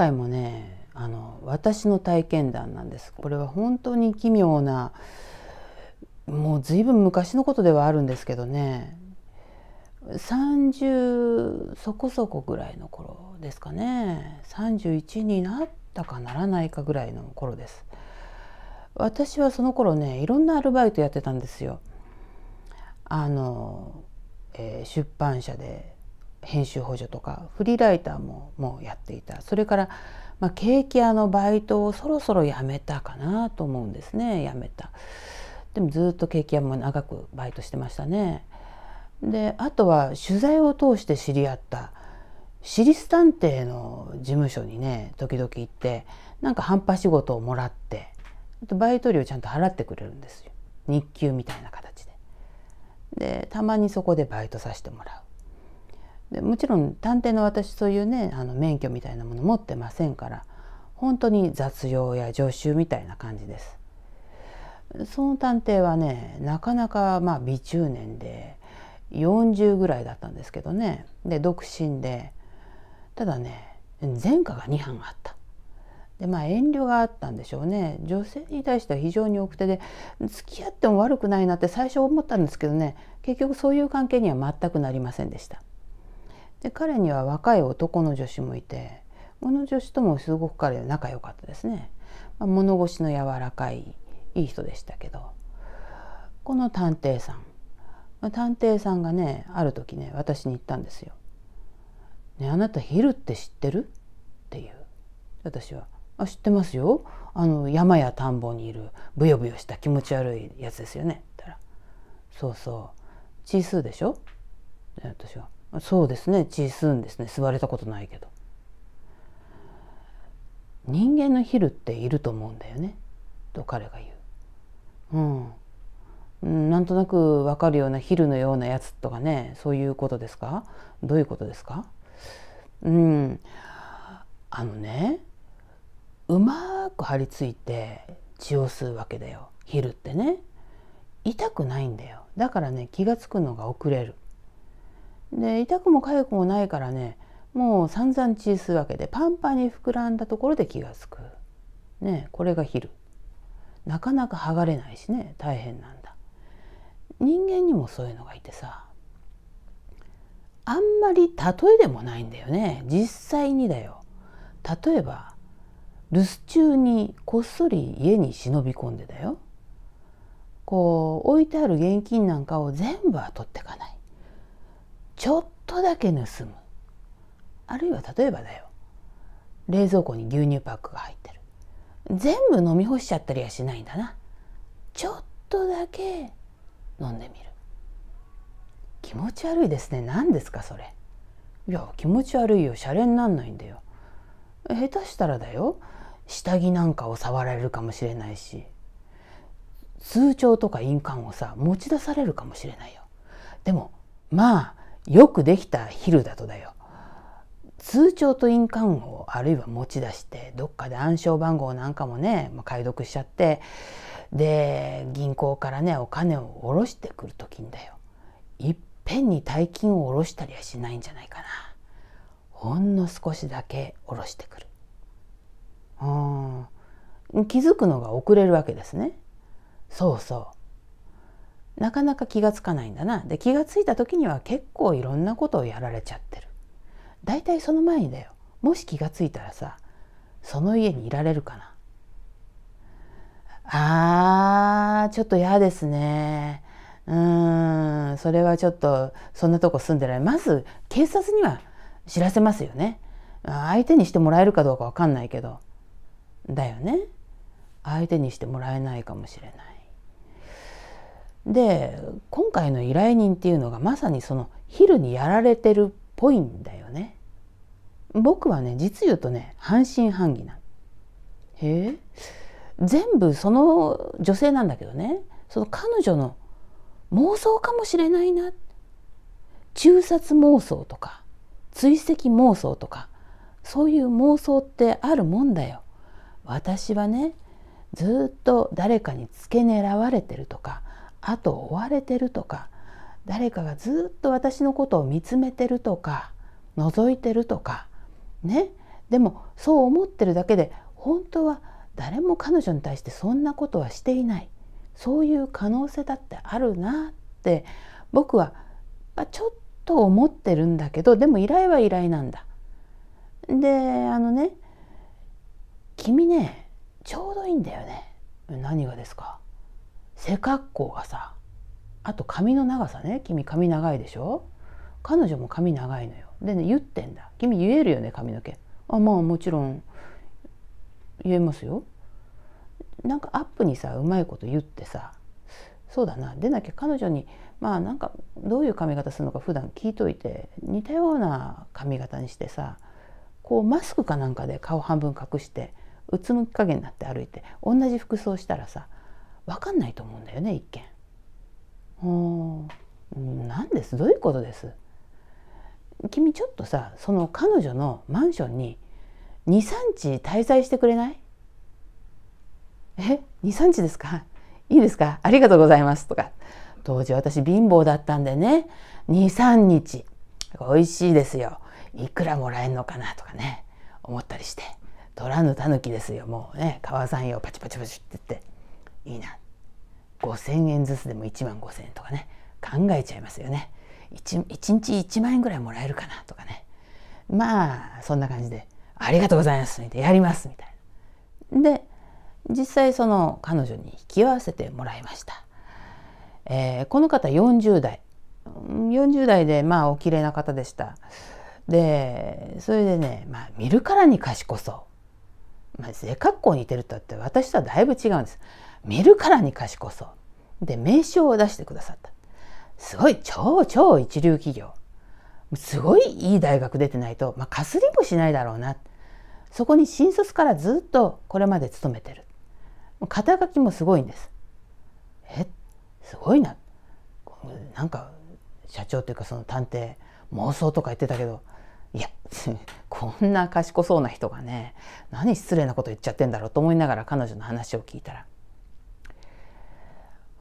回もねあの私の体験談なんですこれは本当に奇妙なもう随分昔のことではあるんですけどね30そこそこぐらいの頃ですかね31になったかならないかぐらいの頃です私はその頃ねいろんなアルバイトやってたんですよあの、えー、出版社で編集補助とかフリーライターももうやっていたそれから、まあ、ケーキ屋のバイトをそろそろやめたかなと思うんですねやめたでもずっとケーキ屋も長くバイトしてましたねであとは取材を通して知り合った私立探偵の事務所にね時々行ってなんか半端仕事をもらってバイト料ちゃんと払ってくれるんですよ日給みたいな形で。でたまにそこでバイトさせてもらう。でもちろん探偵の私そういうねあの免許みたいなもの持ってませんから本当に雑用や常習みたいな感じです。その探偵はねなかなかまあ美中年で40ぐらいだったんですけどねで独身でただね前科が2班あった。でまあ遠慮があったんでしょうね女性に対しては非常に奥手で付き合っても悪くないなって最初思ったんですけどね結局そういう関係には全くなりませんでした。で彼には若い男の女子もいてこの女子ともすごく彼は仲良かったですね、まあ、物腰の柔らかいいい人でしたけどこの探偵さん、まあ、探偵さんがねある時ね私に言ったんですよ。ね、あなたヒルって知ってるっていう私は「あ知ってますよあの山や田んぼにいるブヨブヨした気持ち悪いやつですよね」って言ったら「そうそう小数でしょ?」って私は「そうですね血吸うんですね吸われたことないけど人間のヒルっていると思うんだよねと彼が言ううんなんとなくわかるようなヒルのようなやつとかねそういうことですかどういうことですかうんあのねうまく張り付いて血を吸うわけだよヒルってね痛くないんだよだからね気が付くのが遅れるで痛くも痒くもないからねもう散々血吸うわけでパンパンに膨らんだところで気が付く。ねこれが昼。なかなか剥がれないしね大変なんだ。人間にもそういうのがいてさあんまり例えでもないんだよね実際にだよ。例えば留守中にこっそり家に忍び込んでだよ。こう置いてある現金なんかを全部は取ってかない。ちょっとだけ盗むあるいは例えばだよ冷蔵庫に牛乳パックが入ってる全部飲み干しちゃったりはしないんだなちょっとだけ飲んでみる気持ち悪いですね何ですかそれいや気持ち悪いよシャレになんないんだよ下手したらだよ下着なんかを触られるかもしれないし通帳とか印鑑をさ持ち出されるかもしれないよでもまあよくできた昼だとだよ通帳と印鑑をあるいは持ち出してどっかで暗証番号なんかもね、まあ、解読しちゃってで銀行からねお金を下ろしてくる時んだよいっぺんに大金を下ろしたりはしないんじゃないかなほんの少しだけ下ろしてくるうん気づくのが遅れるわけですねそうそうなかなか気がつかないんだなで気がついた時には結構いろんなことをやられちゃってるだいたいその前にだよもし気がついたらさその家にいられるかなあーちょっと嫌ですねうーんそれはちょっとそんなとこ住んでないまず警察には知らせますよね相手にしてもらえるかどうかわかんないけどだよね相手にしてもらえないかもしれないで今回の依頼人っていうのがまさにそのヒルにやられてるっぽいんだよね。僕はね実言うとね半信半疑なへえ全部その女性なんだけどねその彼女の妄想かもしれないな中殺妄想とか追跡妄想とかそういう妄想ってあるもんだよ。私はねずっと誰かに付け狙われてるとかあと追われてるとか誰かがずっと私のことを見つめてるとか覗いてるとかねでもそう思ってるだけで本当は誰も彼女に対してそんなことはしていないそういう可能性だってあるなって僕は、まちょっと思ってるんだけどでも依頼は依頼なんだ。であのね君ねちょうどいいんだよね。何がですか背格好がさあと髪の長さね君髪長いでしょ彼女も髪長いのよでね言ってんだ君言えるよね髪の毛あまあもちろん言えますよなんかアップにさうまいこと言ってさそうだなでなきゃ彼女にまあなんかどういう髪型するのか普段聞いといて似たような髪型にしてさこうマスクかなんかで顔半分隠してうつむき加減になって歩いて同じ服装したらさ分かんないと思うんだよね一見。何ですどういうことです君ちょっとさその彼女のマンションに23日滞在してくれないえ23日ですかいいですかありがとうございますとか当時私貧乏だったんでね23日美味しいですよいくらもらえんのかなとかね思ったりして虎のぬたぬですよもうね川さんよパチパチパチって言っていいな5,000円ずつでも1万5,000円とかね考えちゃいますよね 1, 1日1万円ぐらいもらえるかなとかねまあそんな感じで「ありがとうございます」みたいな「やります」みたいな。で実際その彼女に引き合わせてもらいました。えー、この方40代40代でまあお綺麗な方でした。でそれでね、まあ、見るからに賢そう、まあ、背格好似てるとって私とはだいぶ違うんです。見るからに賢そう。で、名称を出してくださった。すごい、超超一流企業。すごいいい大学出てないと、まあ、かすりもしないだろうな。そこに新卒からずっとこれまで勤めてる。肩書きもすごいんです。え、すごいな。なんか、社長というかその探偵、妄想とか言ってたけど、いや、こんな賢そうな人がね、何失礼なこと言っちゃってんだろうと思いながら彼女の話を聞いたら、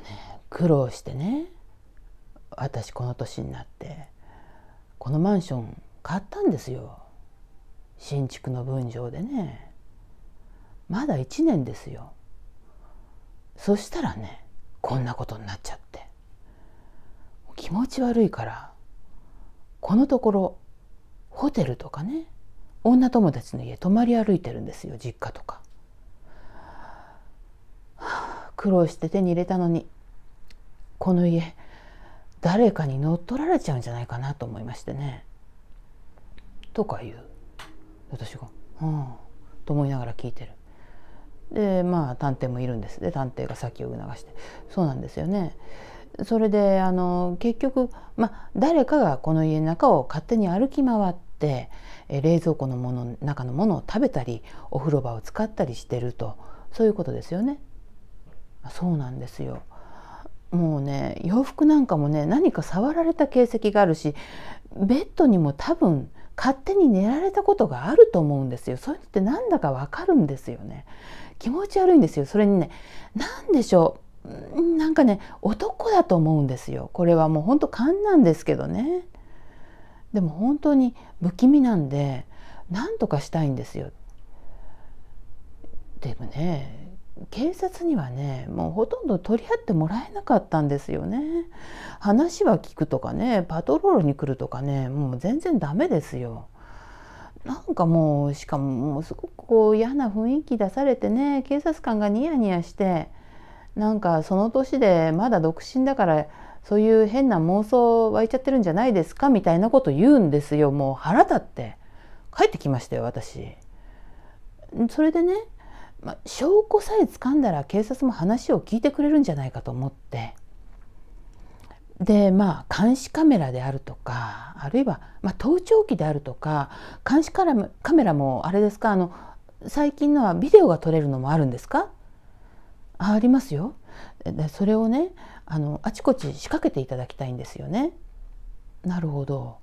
ね苦労してね私この年になってこのマンション買ったんですよ新築の分譲でねまだ1年ですよそしたらねこんなことになっちゃって気持ち悪いからこのところホテルとかね女友達の家泊まり歩いてるんですよ実家とか苦労して手に入れたのにこの家誰かに乗っ取られちゃうんじゃないかなと思いましてね。とか言う私が「うん」と思いながら聞いてる。でまあ探偵もいるんですで探偵が先を促してそうなんですよね。それであの結局、ま、誰かがこの家の中を勝手に歩き回ってえ冷蔵庫のもの中のものを食べたりお風呂場を使ったりしてるとそういうことですよね。そうなんですよもうね洋服なんかもね何か触られた形跡があるしベッドにも多分勝手に寝られたことがあると思うんですよそういうのってなんだかわかるんですよね気持ち悪いんですよそれにね何でしょうなんかね男だと思うんですよこれはもうほんと勘なんですけどねでも本当に不気味なんで何とかしたいんですよでもね警察にはねもうほとんど取り合ってもらえなかったんですよね話は聞くとかねパトロールに来るとかねもう全然ダメですよなんかもうしかももうすごくこう嫌な雰囲気出されてね警察官がニヤニヤしてなんかその年でまだ独身だからそういう変な妄想湧いちゃってるんじゃないですかみたいなこと言うんですよもう腹立って帰ってきましたよ私。それでねまあ、証拠さえつかんだら警察も話を聞いてくれるんじゃないかと思ってでまあ監視カメラであるとかあるいは、まあ、盗聴器であるとか監視カカメラもあれですかあの最近のはビデオが撮れるのもあるんですかありますよでそれをねあのあちこち仕掛けていただきたいんですよね。なるほど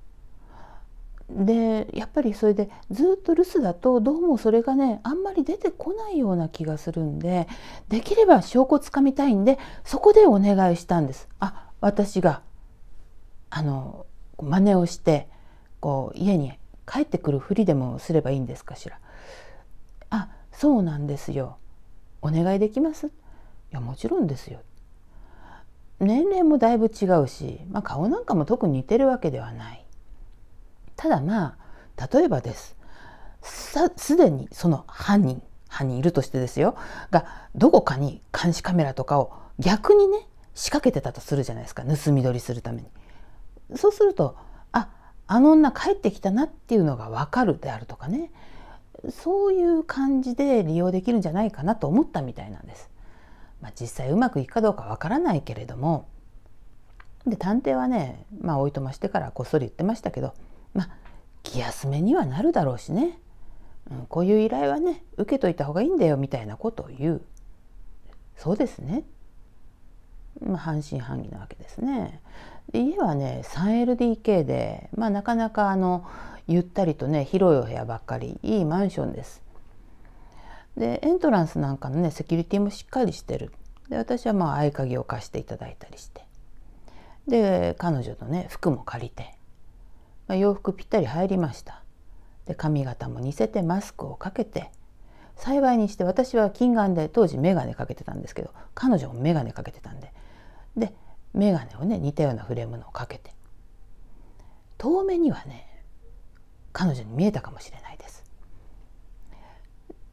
でやっぱりそれでずっと留守だとどうもそれがねあんまり出てこないような気がするんでできれば証拠つかみたいんでそこでお願いしたんです。あ私があの真似をしてこう家に帰ってくるふりでもすればいいんですかしら。あそうなんですよ。お願いできます。いやもちろんですよ。年齢もだいぶ違うし、まあ、顔なんかも特に似てるわけではない。ただまあ例えばですすでにその犯人犯人いるとしてですよがどこかに監視カメラとかを逆にね仕掛けてたとするじゃないですか盗み撮りするために。そうするとああの女帰ってきたなっていうのが分かるであるとかねそういう感じで利用できるんじゃないかなと思ったみたいなんです。まあ、実際うまくいくかどうかわからないけれどもで探偵はね、まあ、おいとましてからこっそり言ってましたけどまあ気休めにはなるだろうしね、うん、こういう依頼はね受けといた方がいいんだよみたいなことを言うそうですね、まあ、半信半疑なわけですね。家はね 3LDK で、まあ、なかなかあのゆったりとね広いお部屋ばっかりいいマンションです。でエントランスなんかのねセキュリティもしっかりしてるで私はまあ合鍵を貸していただいたりしてで彼女のね服も借りてまあ、洋服ぴったり入りましたで髪型も似せてマスクをかけて幸いにして私は近眼で当時眼鏡かけてたんですけど彼女も眼鏡かけてたんでで眼鏡をね似たようなフレームのをかけて遠目にはね彼女に見えたかもしれないです。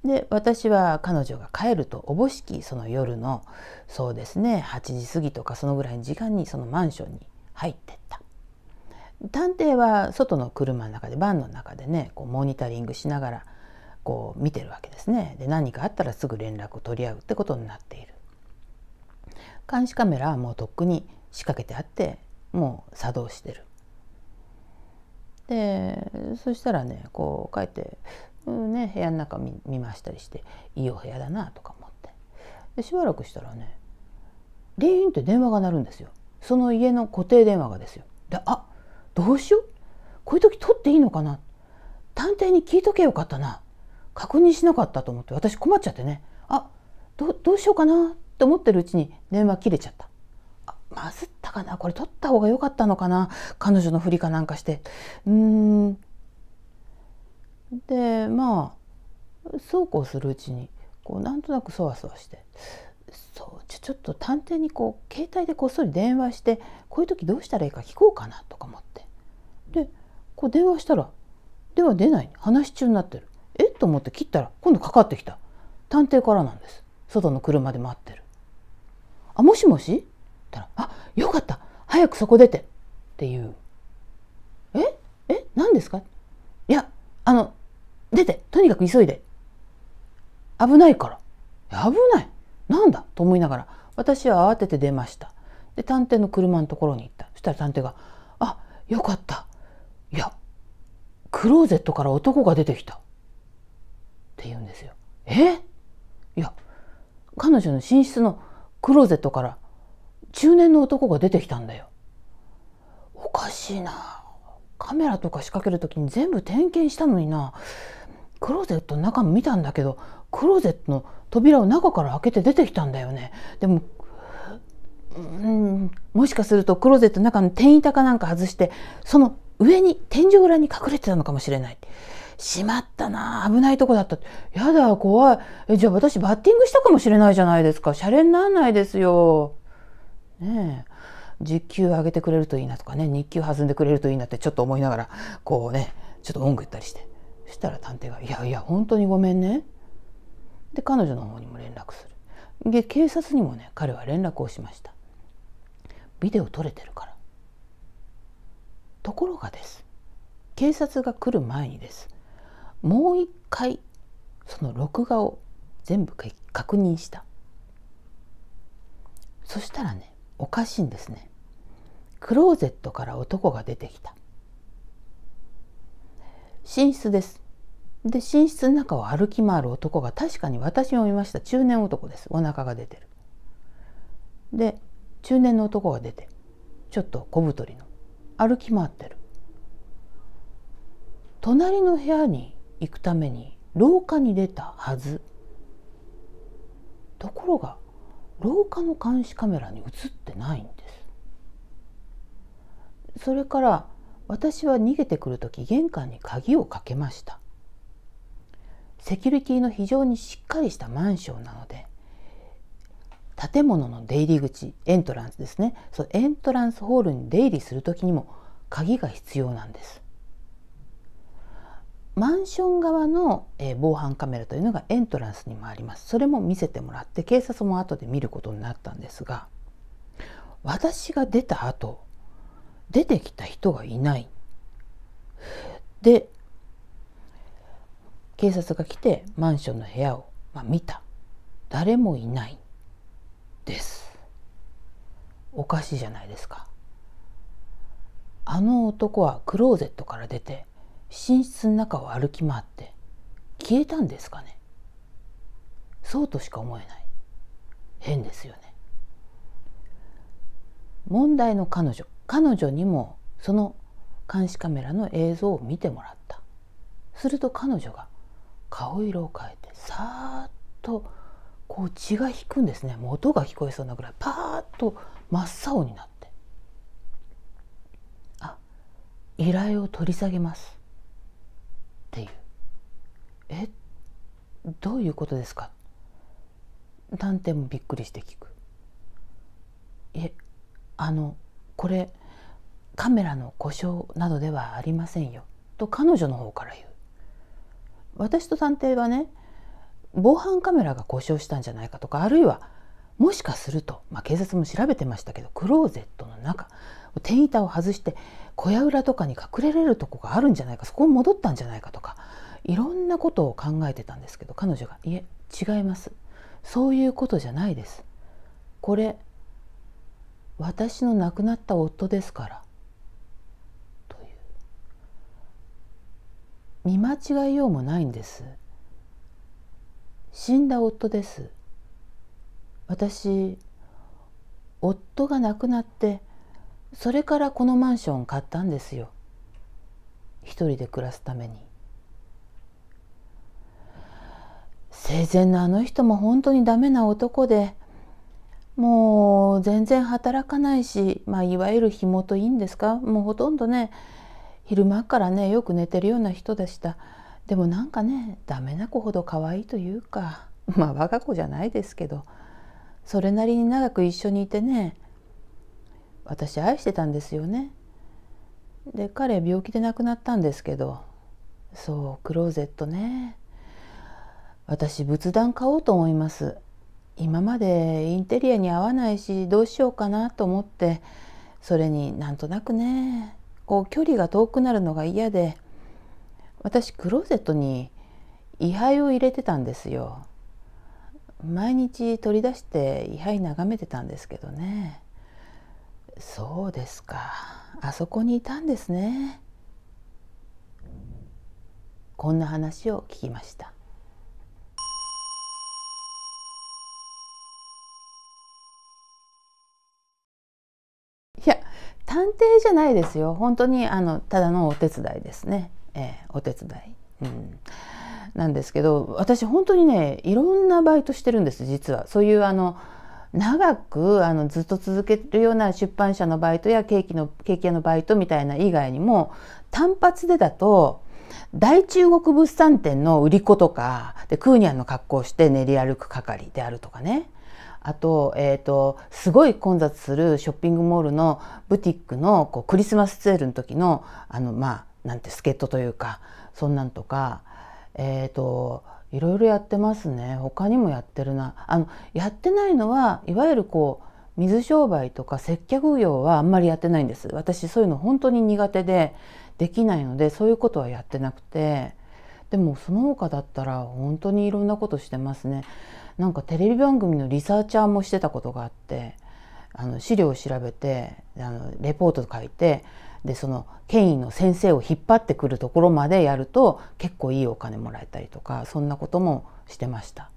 で私は彼女が帰るとおぼしきその夜のそうですね8時過ぎとかそのぐらいの時間にそのマンションに入ってった。探偵は外の車の中でバンの中でねこうモニタリングしながらこう見てるわけですねで何かあったらすぐ連絡を取り合うってことになっている監視カメラはもうとっくに仕掛けてあってもう作動してるでそしたらねこう帰って、うんね、部屋の中見見ましたりしていいお部屋だなとか思ってでしばらくしたらねリーンって電話が鳴るんですよその家の固定電話がですよであどうしようこういう時取っていいのかな探偵に聞いとけよかったな確認しなかったと思って私困っちゃってねあどどうしようかなって思ってるうちに電話切れちゃったあまずったかなこれ取った方が良かったのかな彼女のふりかなんかしてうーんでまあそうこうするうちにこうなんとなくそわそわしてそうちょちょっと探偵にこう携帯でこっそり電話してこういう時どうしたらいいか聞こうかなとか思ってこう電話したら電話出ない話し中になってるえっと思って切ったら今度かかってきた探偵からなんです外の車で待ってる「あもしもし?」ったら「あよかった早くそこ出て」っていう「ええ何ですか?」いやあの出てとにかく急いで危ないから危ないなんだと思いながら私は慌てて出ましたで探偵の車のところに行ったそしたら探偵が「あよかったいやクローゼットから男が出てきた」って言うんですよ。えいや彼女の寝室のクローゼットから中年の男が出てきたんだよ。おかしいなカメラとか仕掛ける時に全部点検したのになクローゼットの中も見たんだけどクローゼットの扉を中から開けて出てきたんだよねでもうんもしかするとクローゼットの中の天板かなんか外してその上に天井裏に隠れてたのかもしれない。しまったな危ないとこだった。やだ、怖い。え、じゃあ私バッティングしたかもしれないじゃないですか。シャレにならないですよ。ねえ。実球上げてくれるといいなとかね、日給弾んでくれるといいなってちょっと思いながら、こうね、ちょっと文句言ったりして。そしたら探偵が、いやいや、本当にごめんね。で、彼女の方にも連絡する。で、警察にもね、彼は連絡をしました。ビデオ撮れてるから。ところがです警察が来る前にですもう一回その録画を全部確認したそしたらねおかしいんですねクローゼットから男が出てきた寝室ですで寝室の中を歩き回る男が確かに私を見ました中年男ですお腹が出てるで中年の男が出てちょっと小太りの歩き回ってる隣の部屋に行くために廊下に出たはずところが廊下の監視カメラに映ってないんですそれから私は逃げてくる時玄関に鍵をかけましたセキュリティの非常にしっかりしたマンションなので建物の出入り口エントランスですねそエントランスホールに出入りする時にも鍵が必要なんですマンション側の、え防犯カメラというのがエントランスにもありますそれも見せてもらって警察も後で見ることになったんですが私が出た後出てきた人がいないで警察が来てマンションの部屋を、まあ、見た誰もいないですおかしいじゃないですかあの男はクローゼットから出て寝室の中を歩き回って消えたんですかねそうとしか思えない変ですよね問題の彼女彼女にもその監視カメラの映像を見てもらったすると彼女が顔色を変えてさーっとこう血が引くんですねもう音が聞こえそうなぐらいパーッと真っ青になってあ依頼を取り下げますっていうえどういうことですか探偵もびっくりして聞くえあのこれカメラの故障などではありませんよと彼女の方から言う私と探偵はね防犯カメラが故障したんじゃないかとかあるいはもしかすると、まあ、警察も調べてましたけどクローゼットの中天板を外して小屋裏とかに隠れれるとこがあるんじゃないかそこを戻ったんじゃないかとかいろんなことを考えてたんですけど彼女が「いえ違いますそういうことじゃないです」これ私の亡くなった夫ですからという見間違いようもないんです死んだ夫です私夫が亡くなってそれからこのマンション買ったんですよ一人で暮らすために生前のあの人も本当にダメな男でもう全然働かないし、まあ、いわゆる紐といいんですかもうほとんどね昼間からねよく寝てるような人でしたでもなんかねダメな子ほど可愛いというか まあ我が子じゃないですけどそれなりに長く一緒にいてね私愛してたんですよね。で彼病気で亡くなったんですけどそうクローゼットね私仏壇買おうと思います今までインテリアに合わないしどうしようかなと思ってそれになんとなくねこう距離が遠くなるのが嫌で私クローゼットに位牌を入れてたんですよ毎日取り出して位牌眺めてたんですけどねそうですかあそこにいたんですねこんな話を聞きましたいや探偵じゃないですよ本当にあのただのお手伝いですねえー、お手伝い、うん、なんですけど私本当にねいろんなバイトしてるんです実は。そういうあの長くあのずっと続けるような出版社のバイトやケーキのケーキ屋のバイトみたいな以外にも単発でだと大中国物産展の売り子とかでクーニャンの格好をして練り歩く係であるとかねあと,、えーと、すごい混雑するショッピングモールのブティックのこうクリスマスセールの時のあの、まあ、なんて助っ人というかそんなんとかえっ、ー、といろいろやってますね他にもやってるなあのやってないのはいわゆるこう水商売とか接客業はあんまりやってないんです私そういうの本当に苦手でできないのでそういうことはやってなくてでもその他だったら本当にいろんなことしてますねなんかテレビ番組のリサーチャーもしてたことがあってあの資料を調べてあのレポート書いてでその権威の先生を引っ張ってくるところまでやると結構いいお金もらえたりとかそんなこともしてました。